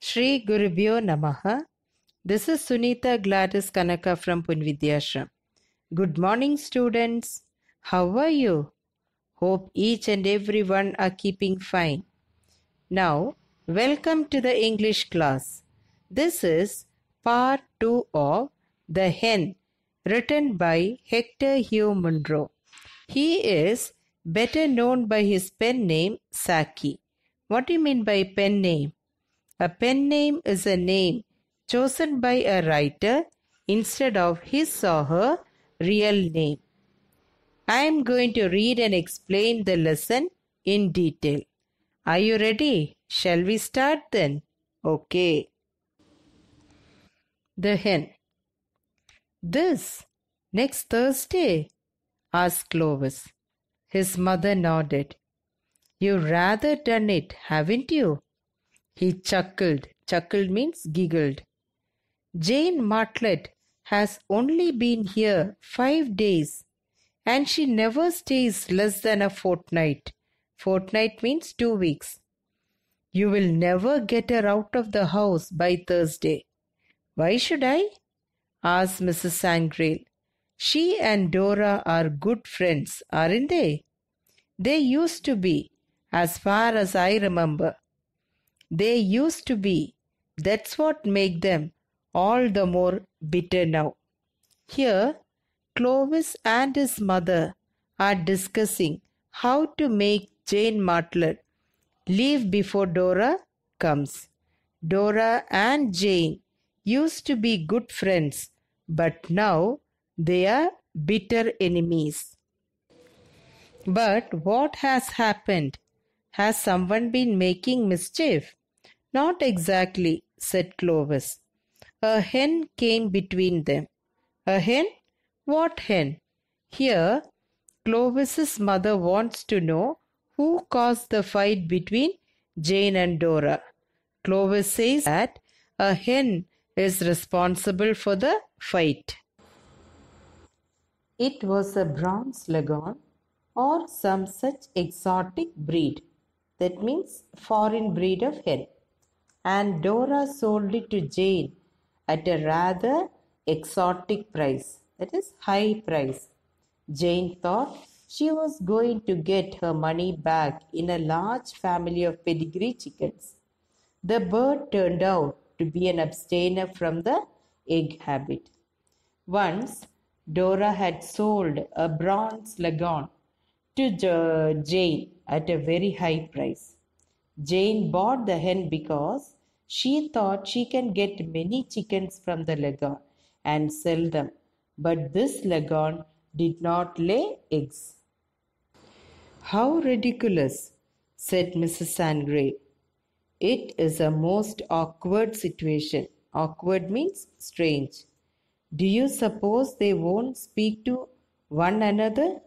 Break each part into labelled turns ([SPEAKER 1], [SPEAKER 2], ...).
[SPEAKER 1] Sri Gurubhyo Namaha. This is Sunitha Gladys Kanaka from Punvidyashram. Good morning, students. How are you? Hope each and every one are keeping fine. Now, welcome to the English class. This is part 2 of The Hen, written by Hector Hugh Munro. He is better known by his pen name Saki. What do you mean by pen name? A pen name is a name chosen by a writer instead of his or her real name. I am going to read and explain the lesson in detail. Are you ready? Shall we start then? Okay. The hen. This next Thursday? asked Clovis. His mother nodded. you rather done it, haven't you? He chuckled. Chuckled means giggled. Jane Martlet has only been here five days and she never stays less than a fortnight. Fortnight means two weeks. You will never get her out of the house by Thursday. Why should I? asked Mrs. Sangrail. She and Dora are good friends, aren't they? They used to be, as far as I remember. They used to be. That's what make them all the more bitter now. Here, Clovis and his mother are discussing how to make Jane Martlet leave before Dora comes. Dora and Jane used to be good friends, but now they are bitter enemies. But what has happened? Has someone been making mischief? Not exactly, said Clovis. A hen came between them. A hen? What hen? Here, Clovis's mother wants to know who caused the fight between Jane and Dora. Clovis says that a hen is responsible for the fight. It was a brown slegon or some such exotic breed, that means foreign breed of hen. And Dora sold it to Jane at a rather exotic price, that is high price. Jane thought she was going to get her money back in a large family of pedigree chickens. The bird turned out to be an abstainer from the egg habit. Once Dora had sold a bronze lagon to Jane at a very high price. Jane bought the hen because she thought she can get many chickens from the lagon and sell them. But this lagon did not lay eggs. How ridiculous, said Mrs. Sandgrave. It is a most awkward situation. Awkward means strange. Do you suppose they won't speak to one another?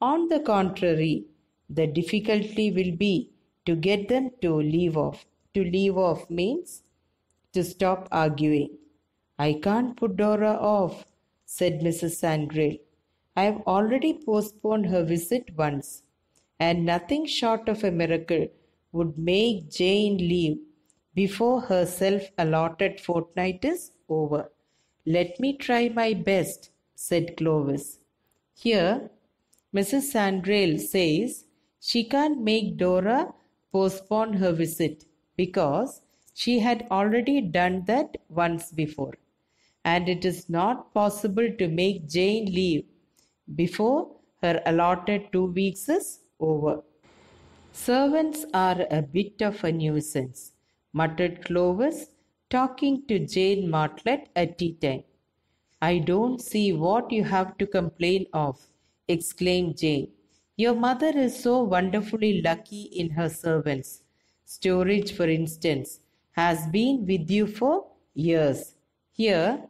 [SPEAKER 1] On the contrary, the difficulty will be to get them to leave off. To leave off means to stop arguing. I can't put Dora off, said Mrs. Sangrail. I have already postponed her visit once, and nothing short of a miracle would make Jane leave before her self allotted fortnight is over. Let me try my best, said Clovis. Here, Mrs. Sandrail says she can't make Dora postpone her visit because she had already done that once before. And it is not possible to make Jane leave before her allotted two weeks is over. Servants are a bit of a nuisance, muttered Clovis talking to Jane Martlet at tea time. I don't see what you have to complain of, exclaimed Jane. Your mother is so wonderfully lucky in her servants. Storage, for instance, has been with you for years. Here,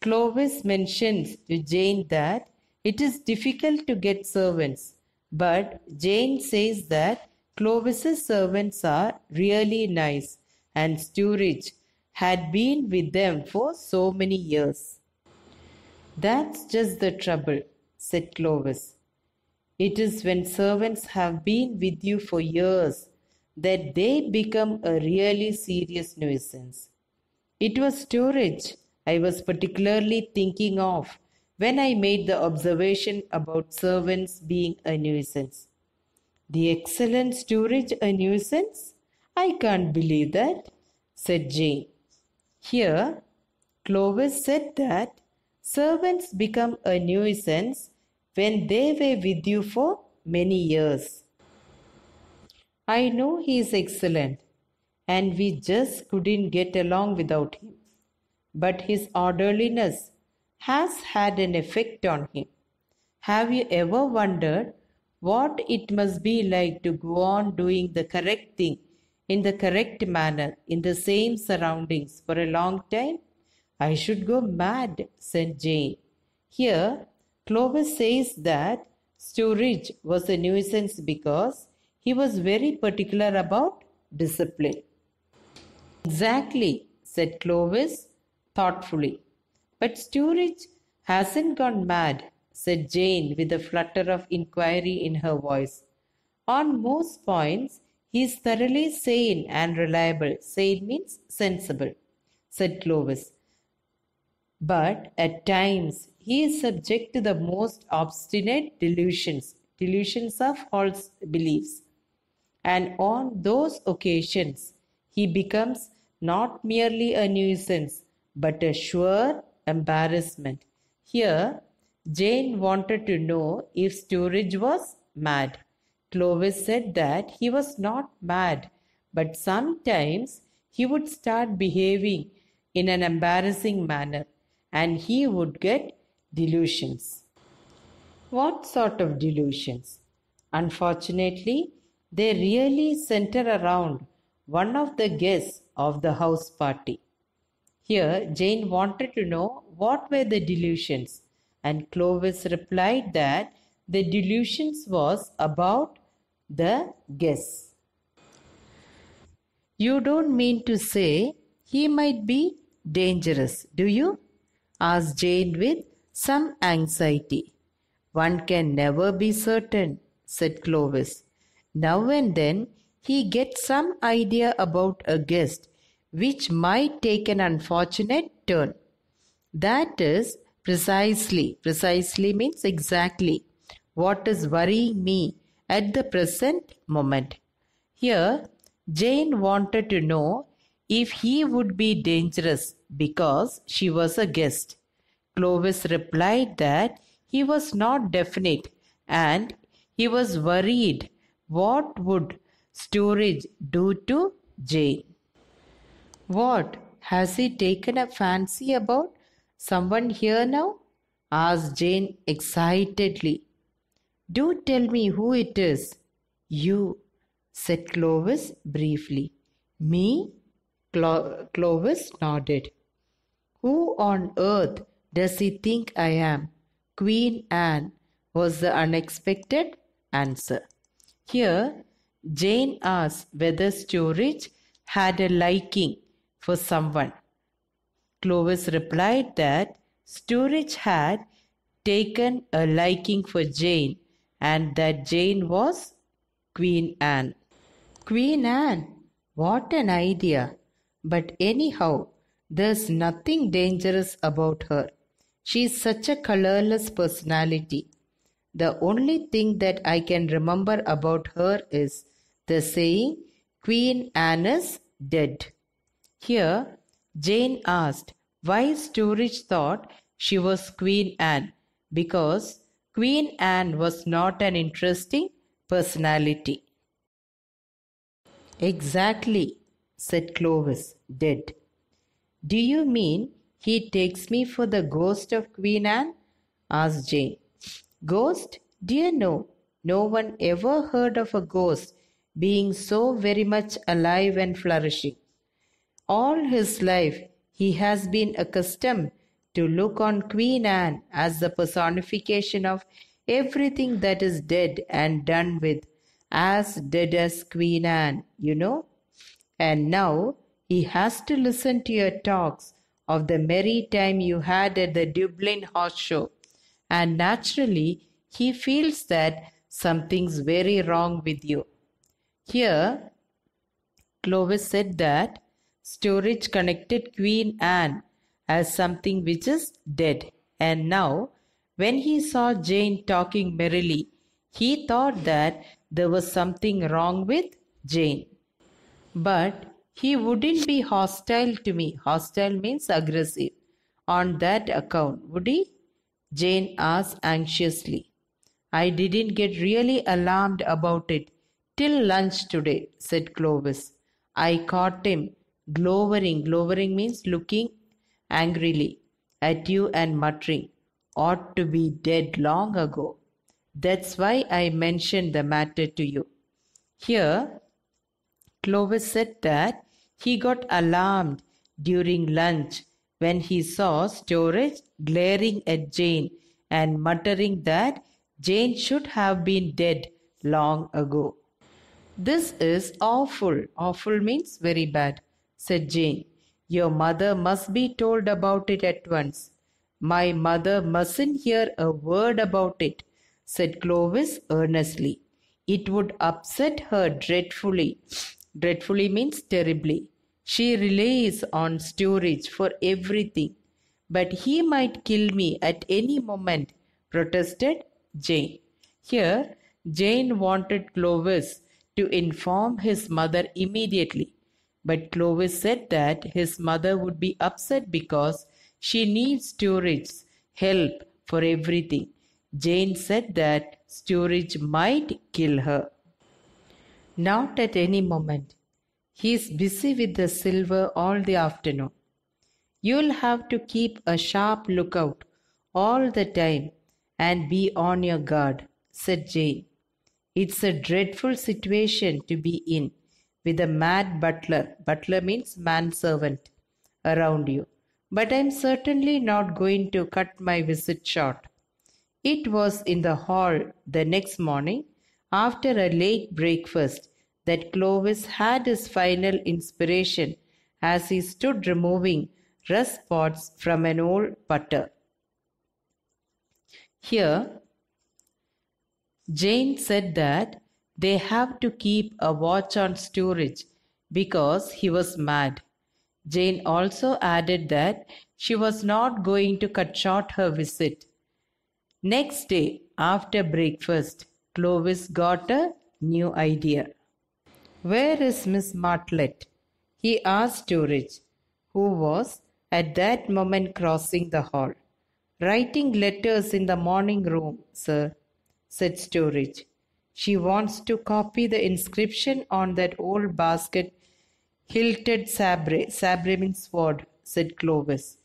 [SPEAKER 1] Clovis mentions to Jane that it is difficult to get servants, but Jane says that Clovis's servants are really nice, and Sturridge had been with them for so many years. That's just the trouble, said Clovis. It is when servants have been with you for years that they become a really serious nuisance. It was storage I was particularly thinking of when I made the observation about servants being a nuisance. The excellent storage a nuisance? I can't believe that, said Jane. Here, Clovis said that servants become a nuisance when they were with you for many years. I know he is excellent, and we just couldn't get along without him. But his orderliness has had an effect on him. Have you ever wondered what it must be like to go on doing the correct thing in the correct manner in the same surroundings for a long time, I should go mad, said Jane. Here, Clovis says that Sturridge was a nuisance because he was very particular about discipline. Exactly, said Clovis thoughtfully. But Sturridge hasn't gone mad, said Jane with a flutter of inquiry in her voice. On most points, he is thoroughly sane and reliable. Sane means sensible, said Clovis. But at times he is subject to the most obstinate delusions, delusions of false beliefs. And on those occasions, he becomes not merely a nuisance, but a sure embarrassment. Here, Jane wanted to know if Sturridge was mad. Clovis said that he was not mad, but sometimes he would start behaving in an embarrassing manner and he would get delusions. What sort of delusions? Unfortunately, they really center around one of the guests of the house party. Here, Jane wanted to know what were the delusions, and Clovis replied that the delusions was about the guess. You don't mean to say he might be dangerous, do you? asked Jane with some anxiety. One can never be certain, said Clovis. Now and then he gets some idea about a guest which might take an unfortunate turn. That is precisely, precisely means exactly what is worrying me at the present moment. Here, Jane wanted to know if he would be dangerous because she was a guest. Clovis replied that he was not definite and he was worried what would storage do to Jane. What has he taken a fancy about? Someone here now? asked Jane excitedly. Do tell me who it is. You, said Clovis briefly. Me? Clo- Clovis nodded. Who on earth does he think I am? Queen Anne was the unexpected answer. Here, Jane asked whether Sturridge had a liking for someone. Clovis replied that Sturridge had taken a liking for Jane and that Jane was Queen Anne. Queen Anne? What an idea! But anyhow, there's nothing dangerous about her. She's such a colorless personality. The only thing that I can remember about her is the saying, Queen Anne is dead. Here, Jane asked why Sturridge thought she was Queen Anne because Queen Anne was not an interesting personality. Exactly, said Clovis, dead. Do you mean he takes me for the ghost of Queen Anne? asked Jane. Ghost? Dear no. No one ever heard of a ghost being so very much alive and flourishing. All his life he has been accustomed to look on Queen Anne as the personification of everything that is dead and done with, as dead as Queen Anne, you know. And now he has to listen to your talks of the merry time you had at the Dublin Horse Show, and naturally he feels that something's very wrong with you. Here, Clovis said that storage connected Queen Anne as something which is dead. And now, when he saw Jane talking merrily, he thought that there was something wrong with Jane. But he wouldn't be hostile to me. Hostile means aggressive. On that account, would he? Jane asked anxiously. I didn't get really alarmed about it till lunch today, said Clovis. I caught him glowering. Glowering means looking angrily at you and muttering, ought to be dead long ago. That's why I mentioned the matter to you. Here, Clovis said that he got alarmed during lunch when he saw Storage glaring at Jane and muttering that Jane should have been dead long ago. This is awful. Awful means very bad, said Jane. Your mother must be told about it at once. My mother mustn't hear a word about it, said Clovis earnestly. It would upset her dreadfully. Dreadfully means terribly. She relies on storage for everything. But he might kill me at any moment, protested Jane. Here, Jane wanted Clovis to inform his mother immediately but Clovis said that his mother would be upset because she needs Sturridge's help for everything. Jane said that Sturridge might kill her. Not at any moment. He is busy with the silver all the afternoon. You'll have to keep a sharp lookout all the time and be on your guard, said Jane. It's a dreadful situation to be in with a mad butler, butler means manservant, around you. But I'm certainly not going to cut my visit short. It was in the hall the next morning, after a late breakfast, that Clovis had his final inspiration as he stood removing rust spots from an old putter. Here, Jane said that they have to keep a watch on Sturridge because he was mad. Jane also added that she was not going to cut short her visit. Next day, after breakfast, Clovis got a new idea. Where is Miss Martlet? He asked Sturridge, who was at that moment crossing the hall. Writing letters in the morning room, sir, said Sturridge. She wants to copy the inscription on that old basket hilted sabre, sabre means sword, said Clovis,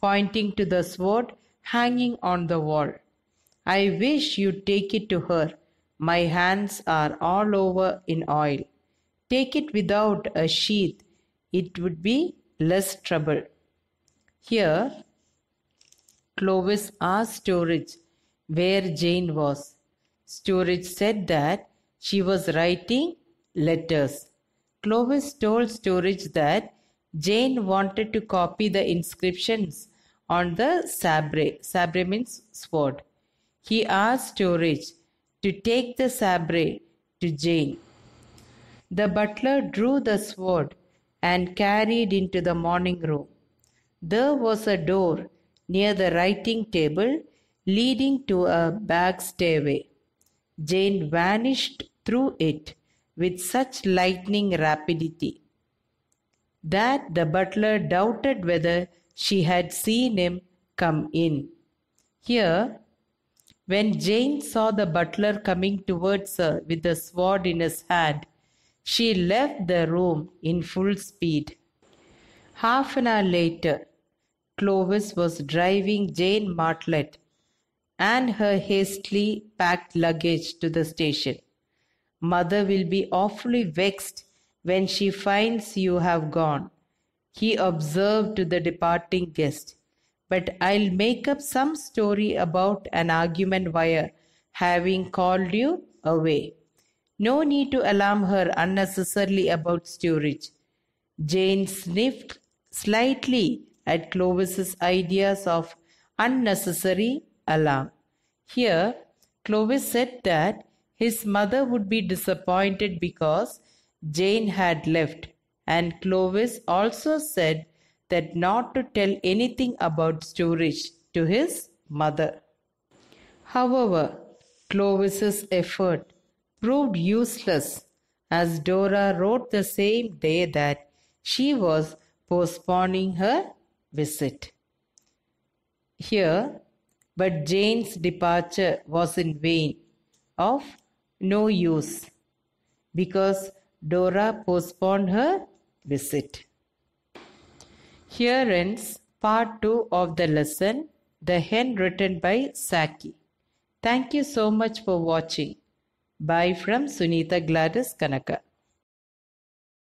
[SPEAKER 1] pointing to the sword hanging on the wall. I wish you'd take it to her. My hands are all over in oil. Take it without a sheath. It would be less trouble. Here, Clovis asked Storage where Jane was. Sturridge said that she was writing letters. Clovis told Sturridge that Jane wanted to copy the inscriptions on the sabre. Sabre means sword. He asked Sturridge to take the sabre to Jane. The butler drew the sword and carried into the morning room. There was a door near the writing table leading to a back stairway. Jane vanished through it with such lightning rapidity that the butler doubted whether she had seen him come in. Here, when Jane saw the butler coming towards her with a sword in his hand, she left the room in full speed. Half an hour later, Clovis was driving Jane Martlet and her hastily packed luggage to the station. Mother will be awfully vexed when she finds you have gone, he observed to the departing guest. But I'll make up some story about an argument wire having called you away. No need to alarm her unnecessarily about storage. Jane sniffed slightly at Clovis's ideas of unnecessary alarm. Here, Clovis said that his mother would be disappointed because Jane had left, and Clovis also said that not to tell anything about storage to his mother. However, Clovis's effort proved useless as Dora wrote the same day that she was postponing her visit. Here, but Jane's departure was in vain, of no use, because Dora postponed her visit. Here ends part 2 of the lesson, The Hen written by Saki. Thank you so much for watching. Bye from Sunitha Gladys Kanaka.